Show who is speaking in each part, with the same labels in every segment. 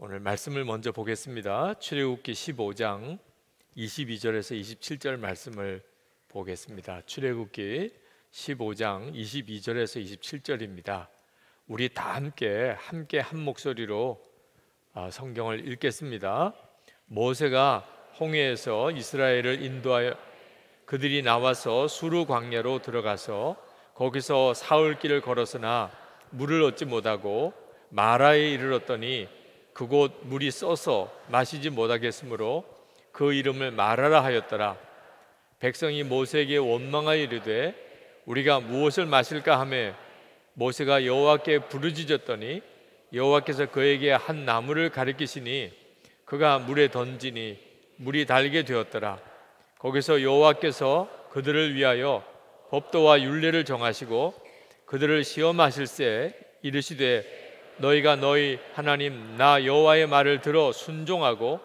Speaker 1: 오늘 말씀을 먼저 보겠습니다. 출애굽기 15장 22절에서 27절 말씀을 보겠습니다. 출애굽기 15장 22절에서 27절입니다. 우리 다 함께 함께 한 목소리로 아, 성경을 읽겠습니다. 모세가 홍해에서 이스라엘을 인도하여 그들이 나와서 수루 광야로 들어가서 거기서 사흘 길을 걸었으나 물을 얻지 못하고 마라에 이르렀더니 그곳 물이 써서 마시지 못하겠으므로 그 이름을 말하라 하였더라. 백성이 모세에게 원망하여 이르되 우리가 무엇을 마실까 하며 모세가 여호와께 부르짖었더니 여호와께서 그에게 한 나무를 가리키시니 그가 물에 던지니 물이 달게 되었더라. 거기서 여호와께서 그들을 위하여 법도와 윤례를 정하시고 그들을 시험하실 때 이르시되 너희가 너희 하나님 나 여호와의 말을 들어 순종하고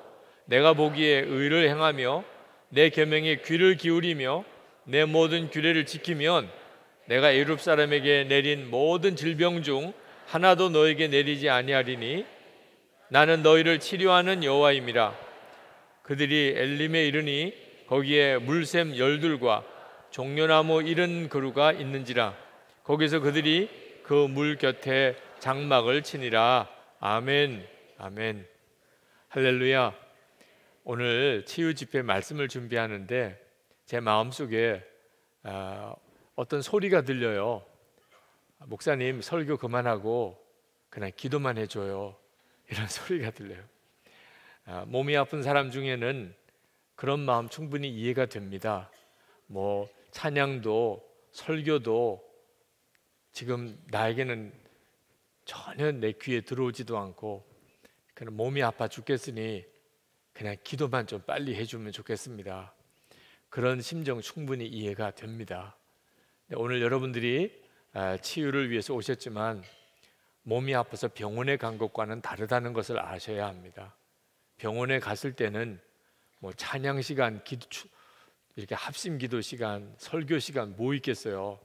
Speaker 1: 내가 보기에 의를 행하며 내 계명에 귀를 기울이며 내 모든 규례를 지키면 내가 이룹 사람에게 내린 모든 질병 중 하나도 너에게 내리지 아니하리니 나는 너희를 치료하는 여호와임이라 그들이 엘림에 이르니 거기에 물샘 열둘과 종려나무 이른 그루가 있는지라 거기서 그들이 그 물 곁에 장막을 치니라. 아멘. 아멘. 할렐루야. 오늘 치유 집회 말씀을 준비하는데 제 마음속에 아, 어떤 소리가 들려요. 목사님 설교 그만하고 그냥 기도만 해줘요. 이런 소리가 들려요. 아, 몸이 아픈 사람 중에는 그런 마음 충분히 이해가 됩니다. 뭐 찬양도 설교도 지금 나에게는 전혀 내 귀에 들어오지도 않고 그냥 몸이 아파 죽겠으니 그냥 기도만 좀 빨리 해주면 좋겠습니다. 그런 심정 충분히 이해가 됩니다. 오늘 여러분들이 아, 치유를 위해서 오셨지만 몸이 아파서 병원에 간 것과는 다르다는 것을 아셔야 합니다. 병원에 갔을 때는 뭐 찬양 시간, 기도 이렇게 합심 기도 시간, 설교 시간 뭐 있겠어요.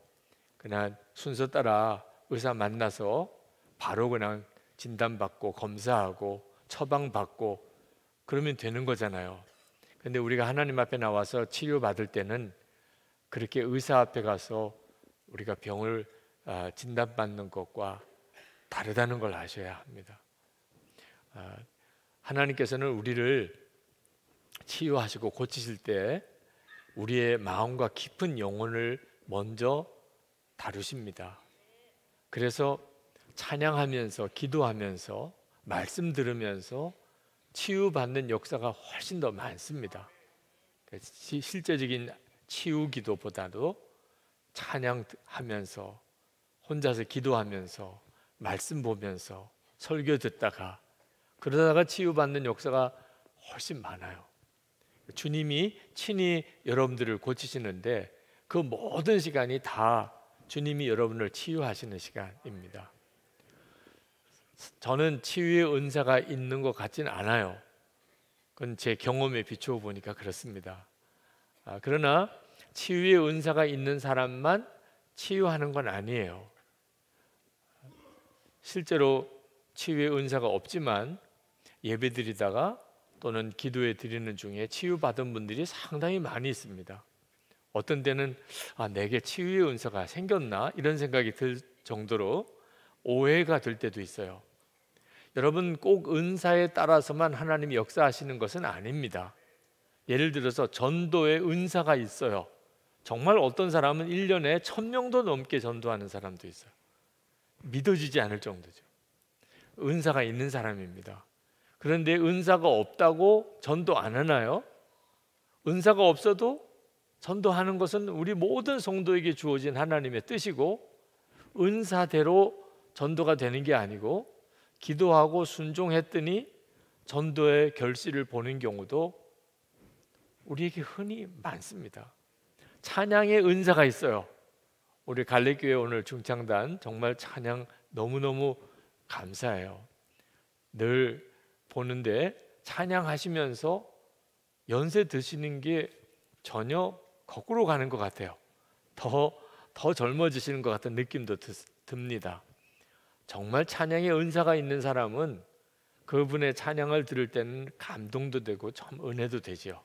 Speaker 1: 그냥 순서 따라 의사 만나서 바로 그냥 진단받고 검사하고 처방받고 그러면 되는 거잖아요. 근데 우리가 하나님 앞에 나와서 치료받을 때는 그렇게 의사 앞에 가서 우리가 병을 아, 진단받는 것과 다르다는 걸 아셔야 합니다. 아, 하나님께서는 우리를 치유하시고 고치실 때 우리의 마음과 깊은 영혼을 먼저 다루십니다. 그래서 찬양하면서 기도하면서 말씀 들으면서 치유받는 역사가 훨씬 더 많습니다. 실제적인 치유 기도보다도 찬양하면서 혼자서 기도하면서 말씀 보면서 설교 듣다가 그러다가 치유받는 역사가 훨씬 많아요. 주님이 친히 여러분들을 고치시는데 그 모든 시간이 다 주님이 여러분을 치유하시는 시간입니다. 저는 치유의 은사가 있는 것 같진 않아요. 그건 제 경험에 비추어 보니까 그렇습니다. 아, 그러나 치유의 은사가 있는 사람만 치유하는 건 아니에요. 실제로 치유의 은사가 없지만 예배드리다가 또는 기도해 드리는 중에 치유받은 분들이 상당히 많이 있습니다. 어떤 때는 아, 내게 치유의 은사가 생겼나 이런 생각이 들 정도로 오해가 될 때도 있어요. 여러분 꼭 은사에 따라서만 하나님이 역사하시는 것은 아닙니다. 예를 들어서 전도의 은사가 있어요. 정말 어떤 사람은 1년에 1000명도 넘게 전도하는 사람도 있어요. 믿어지지 않을 정도죠. 은사가 있는 사람입니다. 그런데 은사가 없다고 전도 안 하나요? 은사가 없어도 전도하는 것은 우리 모든 성도에게 주어진 하나님의 뜻이고 은사대로 전도가 되는 게 아니고 기도하고 순종했더니 전도의 결실을 보는 경우도 우리에게 흔히 많습니다. 찬양의 은사가 있어요. 우리 갈래교회 오늘 중창단 정말 찬양 너무너무 감사해요. 늘 보는데 찬양하시면서 연세 드시는 게 전혀 거꾸로 가는 것 같아요. 더, 더 젊어지시는 것 같은 느낌도 듭니다. 정말 찬양의 은사가 있는 사람은 그분의 찬양을 들을 때는 감동도 되고 참 은혜도 되지요.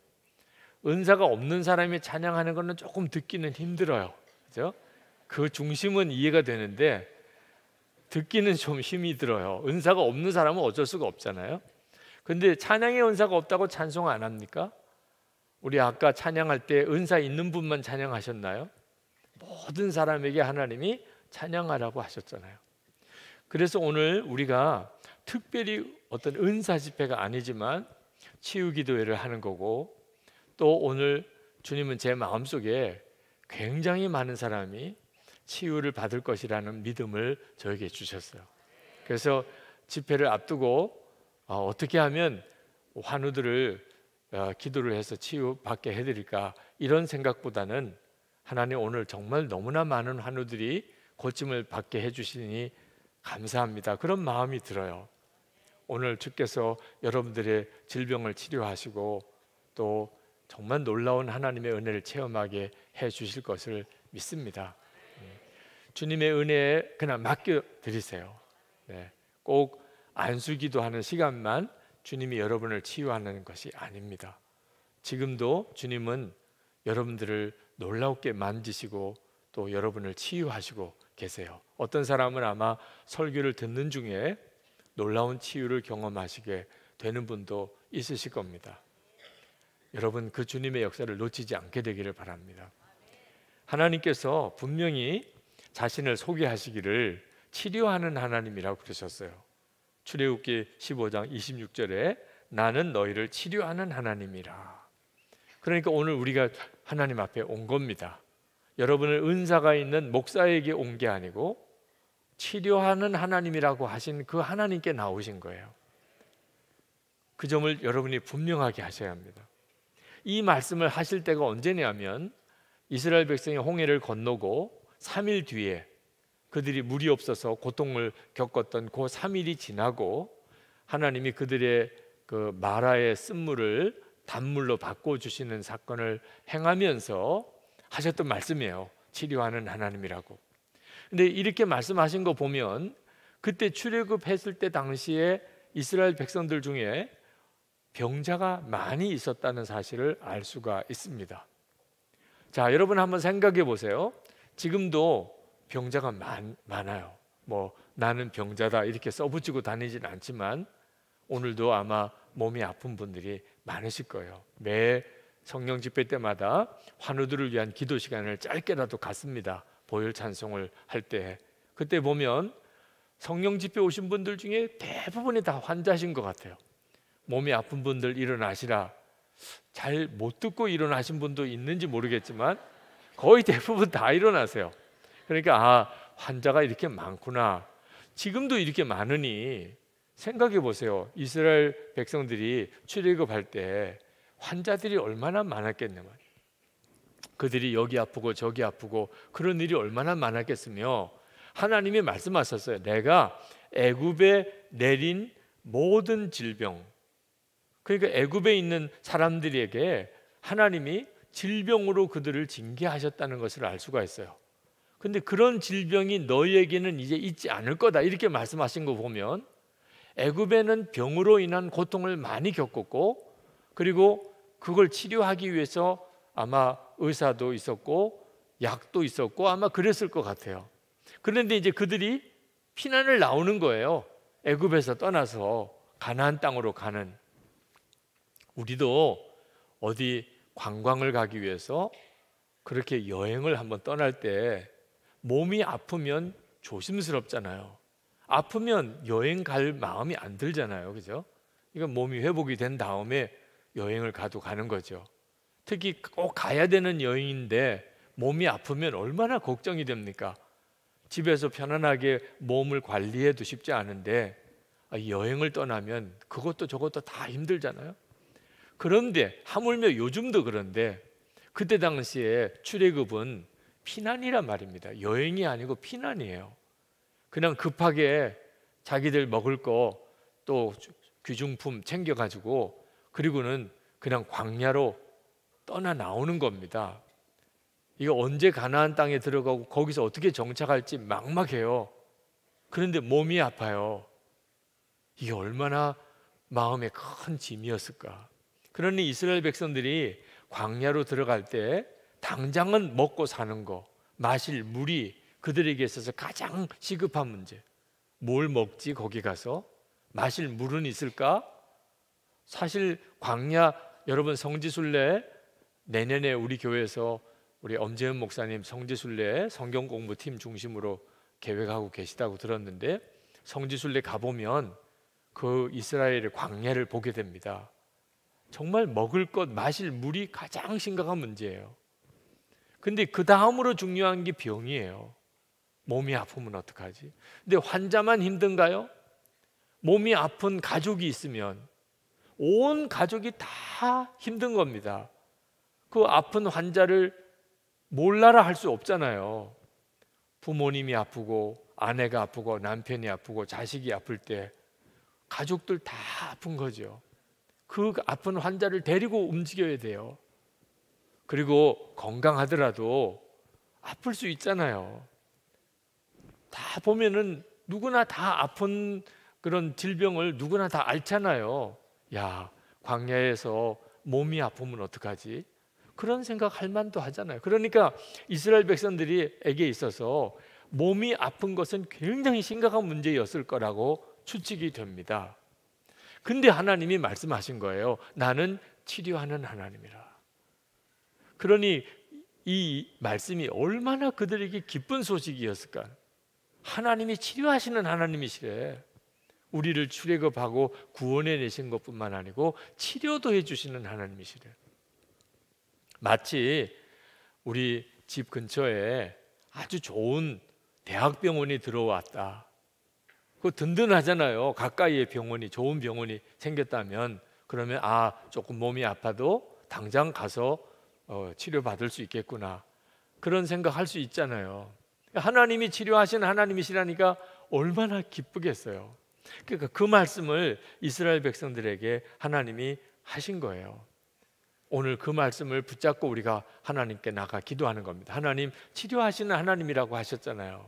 Speaker 1: 은사가 없는 사람이 찬양하는 것은 조금 듣기는 힘들어요. 그죠? 그 중심은 이해가 되는데 듣기는 좀 힘이 들어요. 은사가 없는 사람은 어쩔 수가 없잖아요. 근데 찬양의 은사가 없다고 찬송 안 합니까? 우리 아까 찬양할 때 은사 있는 분만 찬양하셨나요? 모든 사람에게 하나님이 찬양하라고 하셨잖아요. 그래서 오늘 우리가 특별히 어떤 은사 집회가 아니지만 치유기 도회를 하는 거고 또 오늘 주님은 제 마음속에 굉장히 많은 사람이 치유를 받을 것이라는 믿음을 저에게 주셨어요. 그래서 집회를 앞두고 어, 떻게 하면 환우들을 어, 기도를 해서 치유받게 해드릴까 이런 생각보다는 하나님 오늘 정말 너무나 많은 환우들이 고침을 받게 해주시니 감사합니다. 그런 마음이 들어요. 오늘 주께서 여러분들의 질병을 치료하시고 또 정말 놀라운 하나님의 은혜를 체험하게 해 주실 것을 믿습니다. 예. 주님의 은혜에 그냥 맡겨 드리세요. 네. 예. 꼭 안수기도 하는 시간만 주님이 여러분을 치유하는 것이 아닙니다. 지금도 주님은 여러분들을 놀랍게 만지시고 또 여러분을 치유하시고 계세요. 어떤 사람은 아마 설교를 듣는 중에 놀라운 치유를 경험하시게 되는 분도 있으실 겁니다. 여러분 그 주님의 역사를 놓치지 않게 되기를 바랍니다. 하나님께서 분명히 자신을 소개하시기를 치료하는 하나님이라고 그러셨어요. 출애굽기 15장 26절에 나는 너희를 치료하는 하나님이라. 그러니까 오늘 우리가 하나님 앞에 온 겁니다. 여러분을 은사가 있는 목사에게 온 게 아니고 치료하는 하나님이라고 하신 그 하나님께 나오신 거예요. 그 점을 여러분이 분명하게 하셔야 합니다. 이 말씀을 하실 때가 언제냐면 이스라엘 백성이 홍해를 건너고 3일 뒤에 그들이 물이 없어서 고통을 겪었던 그 3일이 지나고 하나님이 그들의 그 마라의 쓴물을 단물로 바꿔 주시는 사건을 행하면서 하셨던 말씀이에요. 치료하는 하나님이라고. 근데 이렇게 말씀하신 거 보면 그때 출애굽했을 때 당시에 이스라엘 백성들 중에 병자가 많이 있었다는 사실을 알 수가 있습니다. 자, 여러분 한번 생각해 보세요. 지금도 병자가 많, 많아요. 뭐 나는 병자다 이렇게 써붙이고 다니진 않지만 오늘도 아마 몸이 아픈 분들이 많으실 거예요. 매 성령 집회 때마다 환우들을 위한 기도 시간을 짧게라도 갖습니다. 보혈 찬송을 할 때. 그때 보면 성령 집회 오신 분들 중에 대부분이 다 환자신 것 같아요. 몸이 아픈 분들 일어나시라. 잘 못 듣고 일어나신 분도 있는지 모르겠지만 거의 대부분 다 일어나세요. 그러니까 아, 환자가 이렇게 많구나. 지금도 이렇게 많으니 생각해 보세요. 이스라엘 백성들이 출애굽할 때 환자들이 얼마나 많았겠냐 뭐. 그들이 여기 아프고 저기 아프고 그런 일이 얼마나 많았겠으며 하나님이 말씀하셨어요. 내가 애굽에 내린 모든 질병 그러니까 애굽에 있는 사람들에게 하나님이 질병으로 그들을 징계하셨다는 것을 알 수가 있어요. 근데 그런 질병이 너희에게는 이제 있지 않을 거다 이렇게 말씀하신 거 보면 애굽에는 병으로 인한 고통을 많이 겪었고 그리고 그걸 치료하기 위해서 아마 의사도 있었고 약도 있었고 아마 그랬을 것 같아요. 그런데 이제 그들이 피난을 나오는 거예요. 애굽에서 떠나서 가나안 땅으로 가는 우리도 어디 관광을 가기 위해서 그렇게 여행을 한번 떠날 때 몸이 아프면 조심스럽잖아요. 아프면 여행 갈 마음이 안 들잖아요. 그죠? 이건 그러니까 몸이 회복이 된 다음에 여행을 가도 가는 거죠. 특히 꼭 가야 되는 여행인데 몸이 아프면 얼마나 걱정이 됩니까? 집에서 편안하게 몸을 관리해도 쉽지 않은데 아, 여행을 떠나면 그것도 저것도 다 힘들잖아요. 그런데 하물며 요즘도 그런데 그때 당시에 출애굽은 피난이란 말입니다. 여행이 아니고 피난이에요. 그냥 급하게 자기들 먹을 거 또 귀중품 챙겨가지고 그리고는 그냥 광야로 떠나 나오는 겁니다. 이거 언제 가나안 땅에 들어가고 거기서 어떻게 정착할지 막막해요. 그런데 몸이 아파요. 이게 얼마나 마음에 큰 짐이었을까. 그러니 이스라엘 백성들이 광야로 들어갈 때 당장은 먹고 사는 거, 마실 물이 그들에게 있어서 가장 시급한 문제. 뭘 먹지 거기 가서? 마실 물은 있을까? 사실 광야 여러분 성지순례 내년에 우리 교회에서 우리 엄재현 목사님 성지순례 성경 공부팀 중심으로 계획하고 계시다고 들었는데 성지순례 가보면 그 이스라엘의 광야를 보게 됩니다. 정말 먹을 것, 마실 물이 가장 심각한 문제예요. 근데 그 다음으로 중요한 게 병이에요. 몸이 아프면 어떡하지? 근데 환자만 힘든가요? 몸이 아픈 가족이 있으면 온 가족이 다 힘든 겁니다. 그 아픈 환자를 몰라라 할 수 없잖아요. 부모님이 아프고 아내가 아프고 남편이 아프고 자식이 아플 때 가족들 다 아픈 거죠. 그 아픈 환자를 데리고 움직여야 돼요. 그리고 건강하더라도 아플 수 있잖아요. 다 보면은 누구나 다 아픈 그런 질병을 누구나 다 알잖아요. 야, 광야에서 몸이 아프면 어떡하지? 그런 생각 할 만도 하잖아요. 그러니까 이스라엘 백성들이에게 있어서 몸이 아픈 것은 굉장히 심각한 문제였을 거라고 추측이 됩니다. 근데 하나님이 말씀하신 거예요. 나는 치료하는 하나님이라. 그러니 이 말씀이 얼마나 그들에게 기쁜 소식이었을까? 하나님이 치료하시는 하나님이시래. 우리를 출애굽하고 구원해 내신 것뿐만 아니고 치료도 해 주시는 하나님이시래. 마치 우리 집 근처에 아주 좋은 대학병원이 들어왔다. 그 든든하잖아요. 가까이에 병원이 좋은 병원이 생겼다면 그러면 아 조금 몸이 아파도 당장 가서 어, 치료받을 수 있겠구나 그런 생각할 수 있잖아요. 하나님이 치료하신 하나님이시라니까 얼마나 기쁘겠어요. 그러니까 그 말씀을 이스라엘 백성들에게 하나님이 하신 거예요. 오늘 그 말씀을 붙잡고 우리가 하나님께 나가 기도하는 겁니다. 하나님 치료하시는 하나님이라고 하셨잖아요.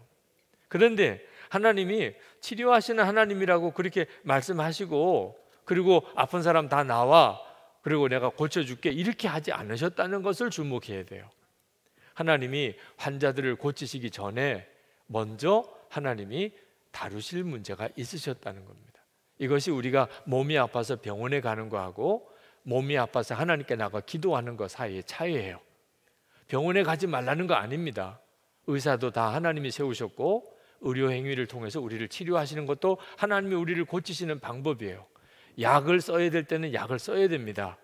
Speaker 1: 그런데 하나님이 치료하시는 하나님이라고 그렇게 말씀하시고 그리고 아픈 사람 다 나와 그리고 내가 고쳐줄게 이렇게 하지 않으셨다는 것을 주목해야 돼요. 하나님이 환자들을 고치시기 전에 먼저 하나님이 다루실 문제가 있으셨다는 겁니다. 이것이 우리가 몸이 아파서 병원에 가는 거하고 몸이 아파서 하나님께 나가 기도하는 것 사이의 차이예요. 병원에 가지 말라는 거 아닙니다. 의사도 다 하나님이 세우셨고 의료 행위를 통해서 우리를 치료하시는 것도 하나님이 우리를 고치시는 방법이에요. 약을 써야 될 때는 약을 써야 됩니다.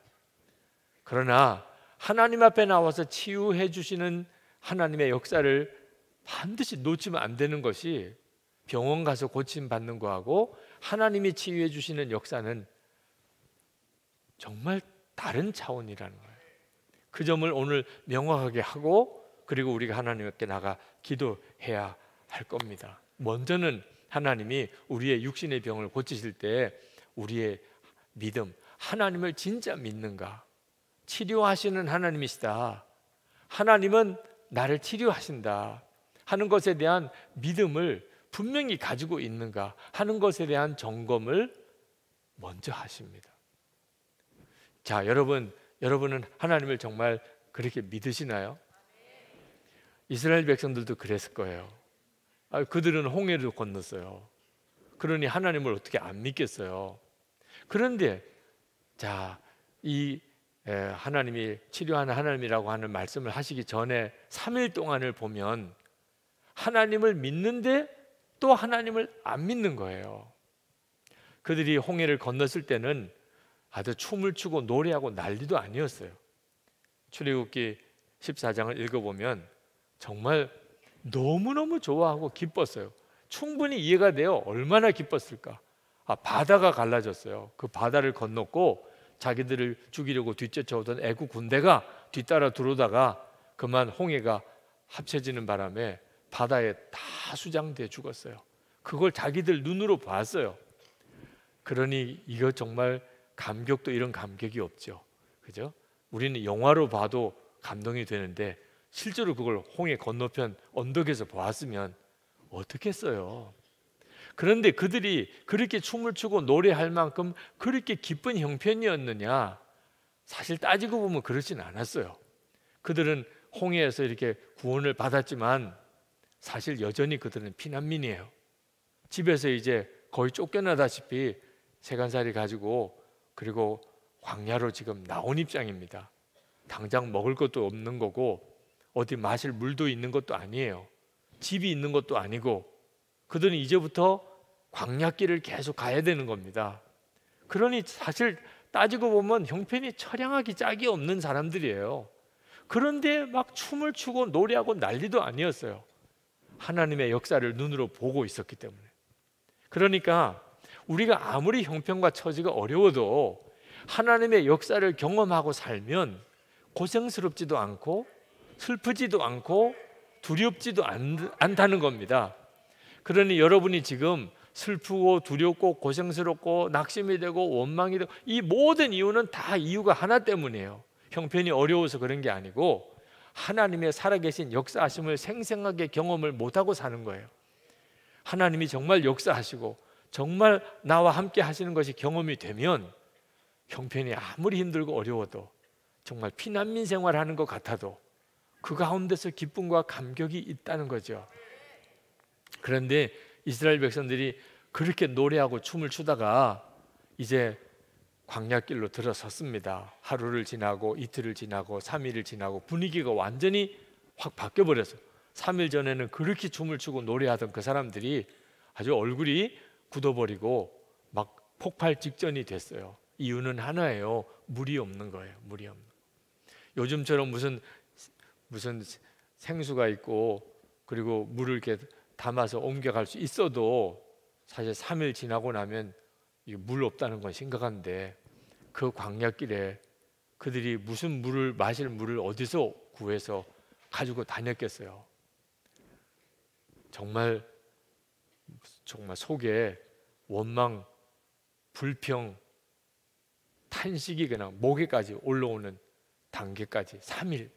Speaker 1: 그러나 하나님 앞에 나와서 치유해 주시는 하나님의 역사를 반드시 놓치면 안 되는 것이 병원 가서 고침 받는 거하고 하나님이 치유해 주시는 역사는 정말 다른 차원이라는 거예요. 그 점을 오늘 명확하게 하고 그리고 우리가 하나님께 나가 기도해야 할 겁니다. 먼저는 하나님이 우리의 육신의 병을 고치실 때 우리의 믿음, 하나님을 진짜 믿는가? 치료하시는 하나님이시다. 하나님은 나를 치료하신다. 하는 것에 대한 믿음을 분명히 가지고 있는가 하는 것에 대한 점검을 먼저 하십니다. 자, 여러분, 여러분은 하나님을 정말 그렇게 믿으시나요? 이스라엘 백성들도 그랬을 거예요. 아, 그들은 홍해를 건넜어요. 그러니 하나님을 어떻게 안 믿겠어요? 그런데 자, 이 에, 하나님이 치료하는 하나님이라고 하는 말씀을 하시기 전에 3일 동안을 보면 하나님을 믿는데 또 하나님을 안 믿는 거예요. 그들이 홍해를 건넜을 때는 아주 춤을 추고 노래하고 난리도 아니었어요. 출애굽기 14장을 읽어보면 정말 너무너무 좋아하고 기뻤어요. 충분히 이해가 돼요. 얼마나 기뻤을까. 아, 바다가 갈라졌어요. 그 바다를 건넜고 자기들을 죽이려고 뒤쫓아오던 애국 군대가 뒤따라 들어오다가 그만 홍해가 합쳐지는 바람에 바다에 다 수장돼 죽었어요. 그걸 자기들 눈으로 봤어요. 그러니 이거 정말 감격도 이런 감격이 없죠. 그죠? 우리는 영화로 봐도 감동이 되는데 실제로 그걸 홍해 건너편 언덕에서 보았으면 어떻겠어요? 그런데 그들이 그렇게 춤을 추고 노래할 만큼 그렇게 기쁜 형편이었느냐? 사실 따지고 보면 그렇진 않았어요. 그들은 홍해에서 이렇게 구원을 받았지만 사실 여전히 그들은 피난민이에요. 집에서 이제 거의 쫓겨나다시피 세간살이 가지고 그리고 광야로 지금 나온 입장입니다. 당장 먹을 것도 없는 거고 어디 마실 물도 있는 것도 아니에요. 집이 있는 것도 아니고 그들은 이제부터 광야길을 계속 가야 되는 겁니다. 그러니 사실 따지고 보면 형편이 처량하기 짝이 없는 사람들이에요. 그런데 막 춤을 추고 노래하고 난리도 아니었어요. 하나님의 역사를 눈으로 보고 있었기 때문에. 그러니까 우리가 아무리 형편과 처지가 어려워도 하나님의 역사를 경험하고 살면 고생스럽지도 않고 슬프지도 않고 두렵지도 않, 다는 겁니다. 그러니 여러분이 지금 슬프고 두렵고 고생스럽고 낙심이 되고 원망이 되고 이 모든 이유는 다 이유가 하나 때문이에요. 형편이 어려워서 그런 게 아니고 하나님의 살아계신 역사하심을 생생하게 경험을 못하고 사는 거예요. 하나님이 정말 역사하시고 정말 나와 함께 하시는 것이 경험이 되면 형편이 아무리 힘들고 어려워도 정말 피난민 생활하는 것 같아도 그 가운데서 기쁨과 감격이 있다는 거죠. 그런데 이스라엘 백성들이 그렇게 노래하고 춤을 추다가 이제 광야길로 들어섰습니다. 하루를 지나고 이틀을 지나고 3일을 지나고 분위기가 완전히 확 바뀌어 버렸어 3일 전에는 그렇게 춤을 추고 노래하던 그 사람들이 아주 얼굴이 굳어버리고 막 폭발 직전이 됐어요. 이유는 하나예요. 물이 없는 거예요. 물이 없는. 요즘처럼 무슨 무슨 생수가 있고 그리고 물을 이렇게 담아서 옮겨갈 수 있어도 사실 3일 지나고 나면 물 없다는 건 심각한데 그 광야길에 그들이 무슨 물을 마실 물을 어디서 구해서 가지고 다녔겠어요. 정말 정말 속에 원망, 불평, 탄식이 그냥 목에까지 올라오는 단계까지 3일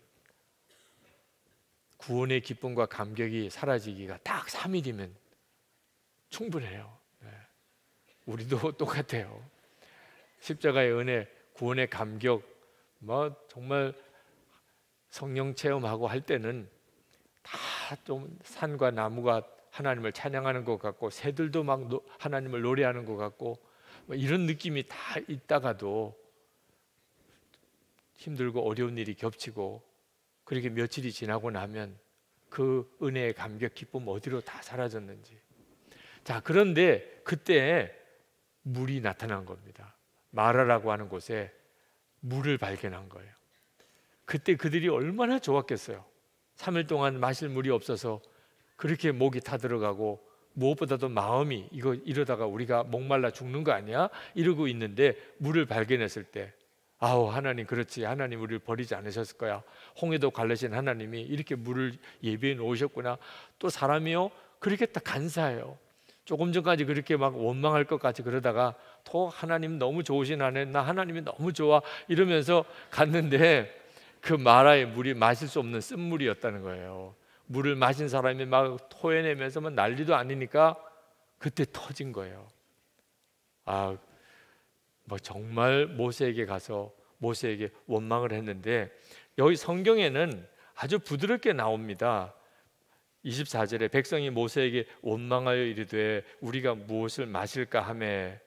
Speaker 1: 구원의 기쁨과 감격이 사라지기가 딱 3일이면 충분해요. 네. 우리도 똑같아요. 십자가의 은혜, 구원의 감격, 뭐 정말 성령 체험하고 할 때는 다 좀 산과 나무가 하나님을 찬양하는 것 같고 새들도 막 노, 하나님을 노래하는 것 같고 뭐 이런 느낌이 다 있다가도 힘들고 어려운 일이 겹치고 그렇게 며칠이 지나고 나면 그 은혜의 감격 기쁨 어디로 다 사라졌는지 자 그런데 그때 물이 나타난 겁니다 마라라고 하는 곳에 물을 발견한 거예요. 그때 그들이 얼마나 좋았겠어요. 3일 동안 마실 물이 없어서 그렇게 목이 타들어가고 무엇보다도 마음이 이거 이러다가 우리가 목말라 죽는 거 아니야? 이러고 있는데 물을 발견했을 때 아우 하나님 그렇지 하나님 우리를 버리지 않으셨을 거야 홍해도 갈르신 하나님이 이렇게 물을 예비해 놓으셨구나 또 사람이요 그렇게 딱 간사해요 조금 전까지 그렇게 막 원망할 것 같이 그러다가 또 하나님 너무 좋으신 하나님 나 하나님이 너무 좋아 이러면서 갔는데 그 마라의 물이 마실 수 없는 쓴물이었다는 거예요. 물을 마신 사람이 막 토해내면서 막 난리도 아니니까 그때 터진 거예요. 아, 뭐 정말 모세에게 가서 모세에게 원망을 했는데 여기 성경에는 아주 부드럽게 나옵니다. 24절에 백성이 모세에게 원망하여 이르되 우리가 무엇을 마실까 하매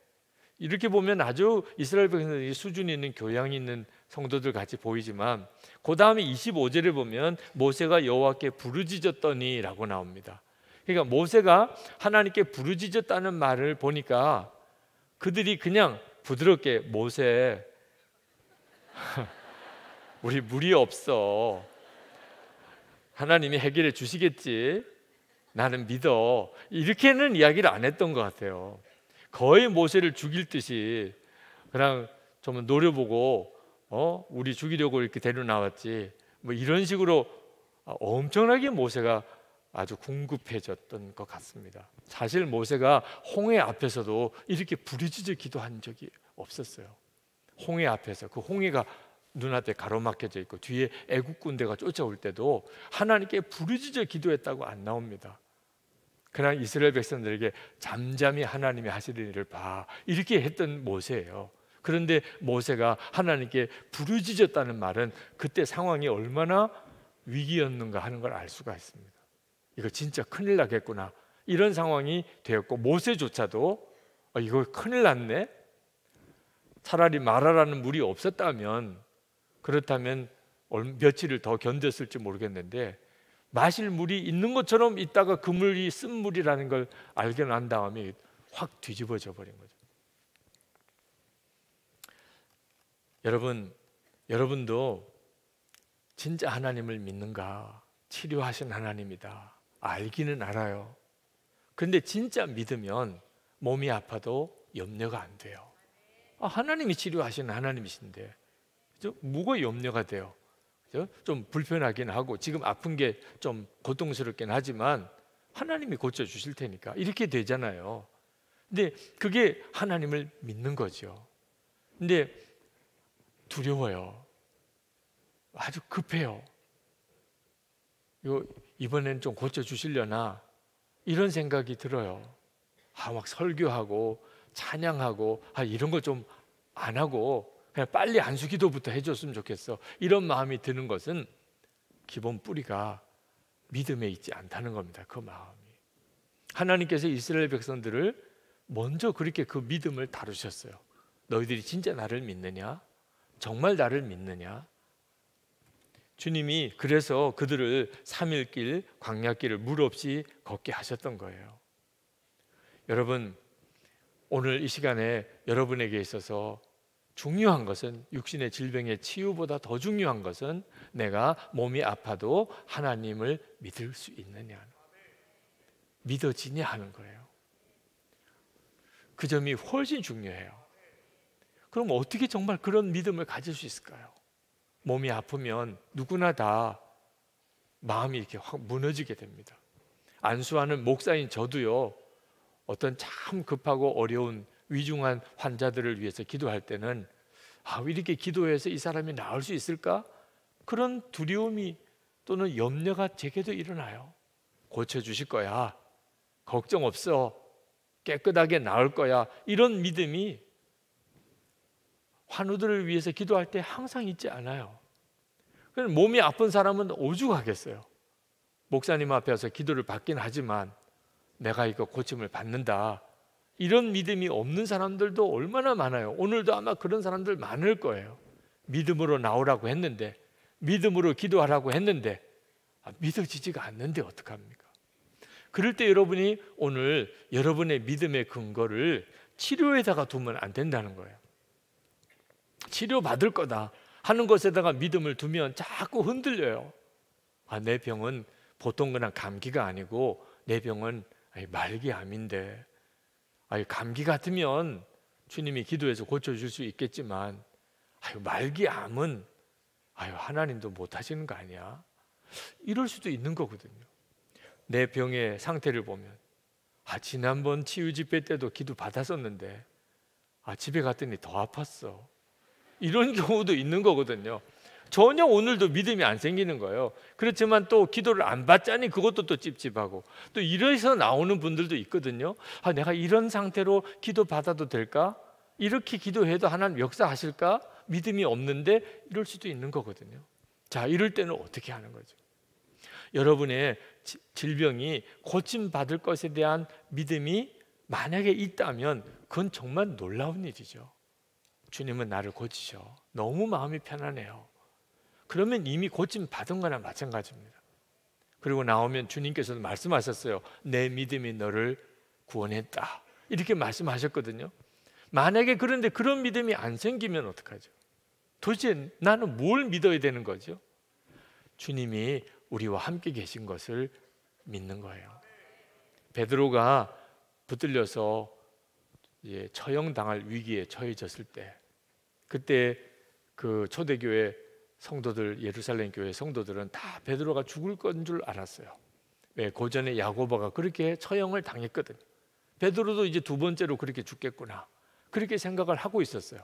Speaker 1: 이렇게 보면 아주 이스라엘 백성들이 수준 있는 교양 있는 성도들 같이 보이지만 그 다음에 25절을 보면 모세가 여호와께 부르짖었더니라고 나옵니다. 그러니까 모세가 하나님께 부르짖었다는 말을 보니까 그들이 그냥 부드럽게 모세 우리 물이 없어 하나님이 해결해 주시겠지. 나는 믿어. 이렇게는 이야기를 안 했던 것 같아요. 거의 모세를 죽일 듯이 그냥 좀 노려보고 어 우리 죽이려고 이렇게 데려 나왔지. 뭐 이런 식으로 아, 엄청나게 모세가 아주 궁급해졌던 것 같습니다. 사실 모세가 홍해 앞에서도 이렇게 부르짖어 기도한 적이 없었어요. 홍해 앞에서 그 홍해가 눈앞에 가로막혀져 있고 뒤에 애국 군대가 쫓아올 때도 하나님께 부르짖어 기도했다고 안 나옵니다. 그러 이스라엘 백성들에게 잠잠히 하나님이 하시는 일을 봐 이렇게 했던 모세예요. 그런데 모세가 하나님께 부르짖었다는 말은 그때 상황이 얼마나 위기였는가 하는 걸 알 수가 있습니다. 이거 진짜 큰일 나겠구나 이런 상황이 되었고 모세조차도 아, 이거 큰일 났네. 차라리 말하라는 물이 없었다면 그렇다면 며칠을 더 견뎠을지 모르겠는데 마실 물이 있는 것처럼 있다가 그 물이 쓴 물이라는 걸 알게 난 다음에 확 뒤집어져 버린 거죠. 여러분, 여러분도 진짜 하나님을 믿는가? 치료하신 하나님이다. 알기는 알아요. 그데 진짜 믿으면 몸이 아파도 염려가 안 돼요. 아, 하나님이 치료하시 하나님이신데 그죠? 무거 염려가 돼요. 그죠? 좀 불편하긴 하고 지금 아픈 게 좀 고통스럽긴 하지만 하나님이 고쳐 주실 테니까 이렇게 되잖아요. 근데 그게 하나님을 믿는 거죠. 근데 두려워요. 아주 급해요. 요 이번엔 좀 고쳐 주시려나 이런 생각이 들어요. 아막 설교하고 찬양하고 아 이런 거좀안 하고 그냥 예, 빨리 안수기도부터 해줬으면 좋겠어. 이런 마음이 드는 것은 기본 뿌리가 믿음에 있지 않다는 겁니다. 그 마음이. 하나님께서 이스라엘 백성들을 먼저 그렇게 그 믿음을 다루셨어요. 너희들이 진짜 나를 믿느냐? 정말 나를 믿느냐? 주님이 그래서 그들을 삼일길 광야길을 물 없이 걷게 하셨던 거예요. 여러분 오늘 이 시간에 여러분에게 있어서 중요한 것은 육신의 질병의 치유보다 더 중요한 것은 내가 몸이 아파도 하나님을 믿을 수 있느냐 믿어지냐 하는 거예요. 그 점이 훨씬 중요해요. 그럼 어떻게 정말 그런 믿음을 가질 수 있을까요? 몸이 아프면 누구나 다 마음이 이렇게 확 무너지게 됩니다. 안수하는 목사인 저도요. 어떤 참 급하고 어려운 위중한 환자들을 위해서 기도할 때는 아, 이렇게 기도해서 이 사람이 나을 수 있을까? 그런 두려움이 또는 염려가 제게도 일어나요. 고쳐 주실 거야. 걱정 없어. 깨끗하게 나을 거야. 이런 믿음이 환우들을 위해서 기도할 때 항상 있지 않아요. 몸이 아픈 사람은 오죽하겠어요. 목사님 앞에 서 기도를 받긴 하지만 내가 이거 고침을 받는다. 이런 믿음이 없는 사람들도 얼마나 많아요. 오늘도 아마 그런 사람들 많을 거예요. 믿음으로 나오라고 했는데, 믿음으로 기도하라고 했는데, 아, 믿어지지가 않는데 어떡합니까? 그럴 때 여러분이 오늘 여러분의 믿음의 근거를 치료에다가 두면 안 된다는 거예요. 치료받을 거다 하는 것에다가 믿음을 두면 자꾸 흔들려요. 아, 내 병은 보통 그냥 감기가 아니고 내 병은 말기암인데 아유 감기 같으면 주님이 기도해서 고쳐줄 수 있겠지만 아유 말기암은 아유 하나님도 못하시는 거 아니야? 이럴 수도 있는 거거든요. 내 병의 상태를 보면 아 지난번 치유 집회 때도 기도 받았었는데 아 집에 갔더니 더 아팠어. 이런 경우도 있는 거거든요. 전혀 오늘도 믿음이 안 생기는 거예요. 그렇지만 또 기도를 안 받자니 그것도 또 찝찝하고 또 이래서 나오는 분들도 있거든요. 아, 내가 이런 상태로 기도 받아도 될까? 이렇게 기도해도 하나님 역사하실까? 믿음이 없는데 이럴 수도 있는 거거든요. 자, 이럴 때는 어떻게 하는 거죠? 여러분의 지, 질병이 고침 받을 것에 대한 믿음이 만약에 있다면 그건 정말 놀라운 일이죠. 주님은 나를 고치셔. 너무 마음이 편안해요 그러면 이미 고침 받은 거나 마찬가지입니다. 그리고 나오면 주님께서도 말씀하셨어요. 내 믿음이 너를 구원했다. 이렇게 말씀하셨거든요. 만약에 그런데 그런 믿음이 안 생기면 어떡하죠? 도대체 나는 뭘 믿어야 되는 거죠? 주님이 우리와 함께 계신 것을 믿는 거예요. 베드로가 붙들려서 처형당할 위기에 처해졌을 때 그때 그 초대교회 성도들 예루살렘 교회 성도들은 다 베드로가 죽을 건 줄 알았어요. 왜 고전에 야고보가 그렇게 처형을 당했거든. 베드로도 이제 두 번째로 그렇게 죽겠구나. 그렇게 생각을 하고 있었어요.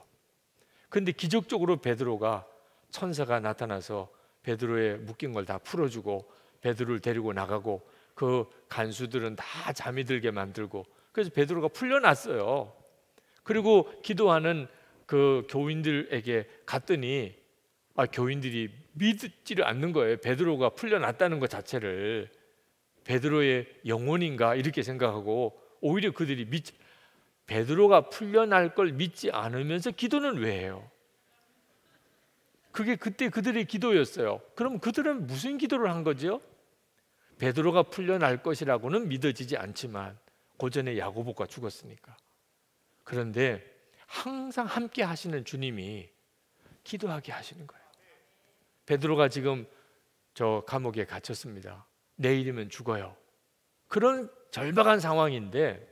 Speaker 1: 근데 기적적으로 베드로가 천사가 나타나서 베드로의 묶인 걸 다 풀어주고 베드로를 데리고 나가고 그 간수들은 다 잠이 들게 만들고 그래서 베드로가 풀려났어요. 그리고 기도하는 그 교인들에게 갔더니 아, 교인들이 믿지를 않는 거예요. 베드로가 풀려났다는 것 자체를 베드로의 영혼인가 이렇게 생각하고 오히려 그들이 믿 베드로가 풀려날 걸 믿지 않으면서 기도는 왜 해요? 그게 그때 그들의 기도였어요. 그럼 그들은 무슨 기도를 한거지 베드로가 풀려날 것이라고는 믿어지지 않지만 고전에 야고보가 죽었으니까. 그런데 항상 함께 하시는 주님이 기도하게 하시는 거예요. 베드로가 지금 저 감옥에 갇혔습니다. 내일이면 죽어요. 그런 절박한 상황인데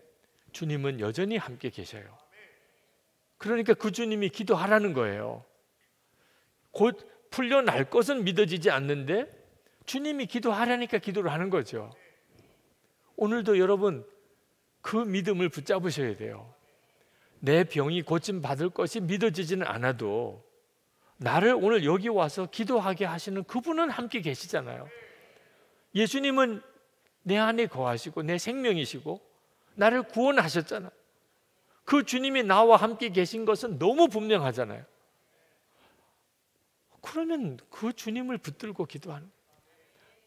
Speaker 1: 주님은 여전히 함께 계셔요. 그러니까 그 주님이 기도하라는 거예요. 곧 풀려날 것은 믿어지지 않는데 주님이 기도하라니까 기도를 하는 거죠. 오늘도 여러분 그 믿음을 붙잡으셔야 돼요. 내 병이 고침 받을 것이 믿어지지는 않아도 나를 오늘 여기 와서 기도하게 하시는 그분은 함께 계시잖아요. 예수님은 내 안에 거하시고 내 생명이시고 나를 구원하셨잖아. 그 주님이 나와 함께 계신 것은 너무 분명하잖아요. 그러면 그 주님을 붙들고 기도하는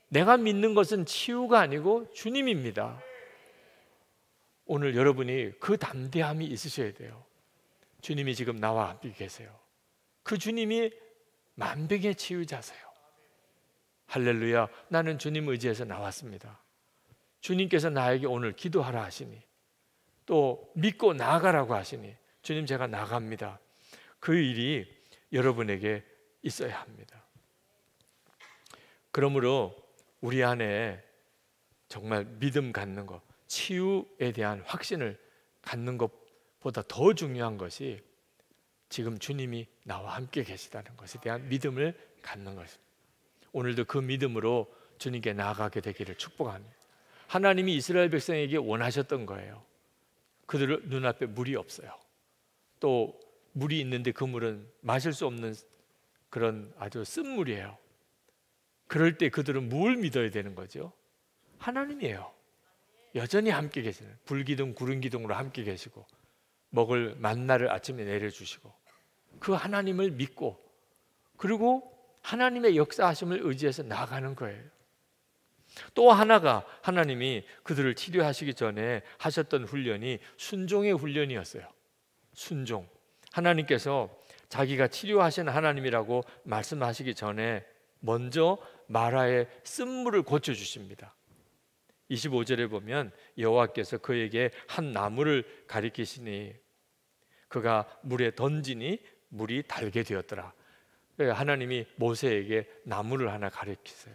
Speaker 1: 내가 믿는 것은 치유가 아니고 주님입니다. 오늘 여러분이 그 담대함이 있으셔야 돼요. 주님이 지금 나와 함께 계세요. 그 주님이 만병의 치유자세요. 할렐루야. 나는 주님 의지해서 나왔습니다. 주님께서 나에게 오늘 기도하라 하시니 또 믿고 나가라고 하시니 주님 제가 나갑니다. 그 일이 여러분에게 있어야 합니다. 그러므로 우리 안에 정말 믿음 갖는 것, 치유에 대한 확신을 갖는 것보다 더 중요한 것이 지금 주님이 나와 함께 계시다는 것에 대한 믿음을 갖는 것입니다. 오늘도 그 믿음으로 주님께 나아가게 되기를 축복합니다. 하나님이 이스라엘 백성에게 원하셨던 거예요. 그들 눈앞에 물이 없어요. 또 물이 있는데 그 물은 마실 수 없는 그런 아주 쓴 물이에요. 그럴 때 그들은 뭘 믿어야 되는 거죠? 하나님이에요. 여전히 함께 계시는 불기둥 구름기둥으로 함께 계시고 먹을 만나를 아침에 내려주시고 그 하나님을 믿고 그리고 하나님의 역사하심을 의지해서 나가는 거예요. 또 하나가 하나님이 그들을 치료하시기 전에 하셨던 훈련이 순종의 훈련이었어요. 순종. 하나님께서 자기가 치료하신 하나님이라고 말씀하시기 전에 먼저 마라의 쓴물을 고쳐 주십니다. 25절에 보면 여호와께서 그에게 한 나무를 가리키시니 그가 물에 던지니 물이 달게 되었더라. 예, 하나님이 모세에게 나무를 하나 가리키세요.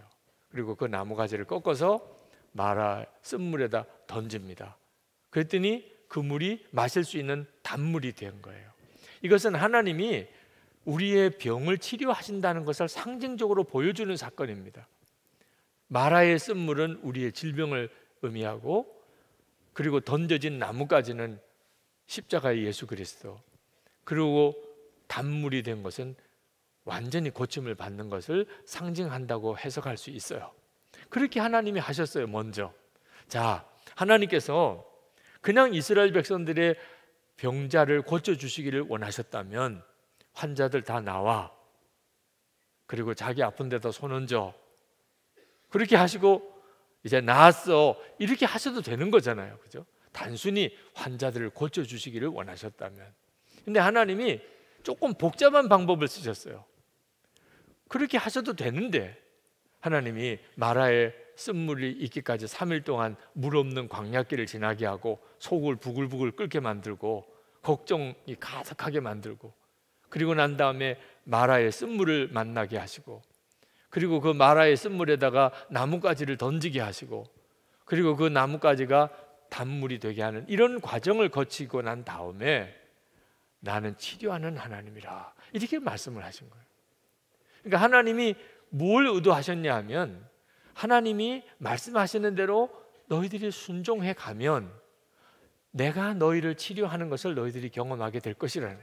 Speaker 1: 그리고 그 나무 가지를 꺾어서 마라 쓴물에다 던집니다. 그랬더니 그 물이 마실 수 있는 단물이 된 거예요. 이것은 하나님이 우리의 병을 치료하신다는 것을 상징적으로 보여주는 사건입니다. 마라의 쓴물은 우리의 질병을 의미하고 그리고 던져진 나뭇가지는 십자가의 예수 그리스도 그리고 단물이 된 것은 완전히 고침을 받는 것을 상징한다고 해석할 수 있어요. 그렇게 하나님이 하셨어요, 먼저. 자, 하나님께서 그냥 이스라엘 백성들의 병자를 고쳐 주시기를 원하셨다면 환자들 다 나와. 그리고 자기 아픈 데다 손 얹어. 그렇게 하시고 이제 나았어. 이렇게 하셔도 되는 거잖아요. 그죠? 단순히 환자들을 고쳐 주시기를 원하셨다면. 근데 하나님이 조금 복잡한 방법을 쓰셨어요. 그렇게 하셔도 되는데 하나님이 마라에 쓴물이 있기까지 3일 동안 물 없는 광야길을 지나게 하고 속을 부글부글 끓게 만들고 걱정이 가득하게 만들고 그리고 난 다음에 마라의 쓴물을 만나게 하시고 그리고 그 마라의 쓴물에다가 나뭇가지를 던지게 하시고 그리고 그 나뭇가지가 단물이 되게 하는 이런 과정을 거치고 난 다음에 나는 치료하는 하나님이라 이렇게 말씀을 하신 거예요. 그러니까 하나님이 뭘 의도하셨냐 하면 하나님이 말씀하시는 대로 너희들이 순종해 가면 내가 너희를 치료하는 것을 너희들이 경험하게 될 것이라는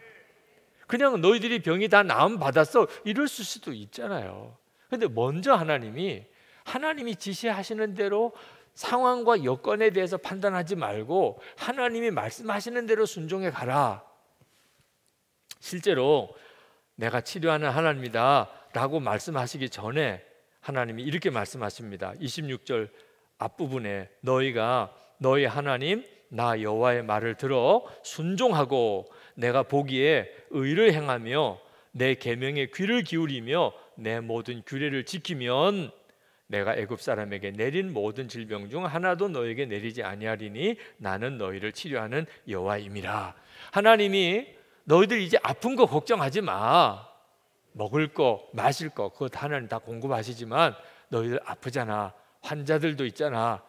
Speaker 1: 그냥 너희들이 병이 다 나음 받았어 이럴 수도 있잖아요. 근데 먼저 하나님이 하나님이 지시하시는 대로 상황과 여건에 대해서 판단하지 말고 하나님이 말씀하시는 대로 순종해 가라. 실제로 내가 치료하는 하나님이다라고 말씀하시기 전에 하나님이 이렇게 말씀하십니다. 26절 앞부분에 너희가 너희 하나님 나 여호와의 말을 들어 순종하고 내가 보기에 의를 행하며 내 계명에 귀를 기울이며 내 모든 규례를 지키면 내가 애굽 사람에게 내린 모든 질병 중 하나도 너에게 내리지 아니하리니 나는 너희를 치료하는 여호와임이라. 하나님이 너희들 이제 아픈 거 걱정하지 마. 먹을 거, 마실 거 그거 하나님 다 공급하시지만 너희들 아프잖아. 환자들도 있잖아.